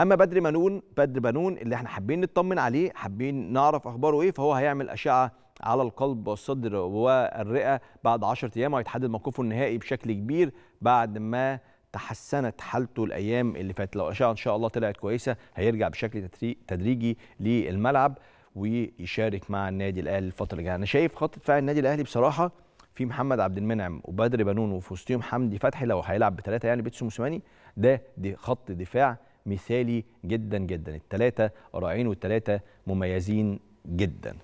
اما بدر بنون بدر بنون اللي احنا حابين نطمن عليه حابين نعرف اخباره ايه فهو هيعمل اشعه على القلب والصدر والرئه بعد 10 ايام وهيتحدد موقفه النهائي بشكل كبير بعد ما تحسنت حالته الايام اللي فاتت لو الاشعه ان شاء الله طلعت كويسه هيرجع بشكل تدريجي للملعب ويشارك مع النادي الاهلي الفتره اللي جايه انا شايف خط دفاع النادي الاهلي بصراحه في محمد عبد المنعم وبدر بنون وفي وسطهم حمدي فتحي لو هيلعب بثلاثه يعني بيتسو موسيماني ده دي خط دفاع مثالي جدا جدا الثلاثه رائعين والثلاثه مميزين جدا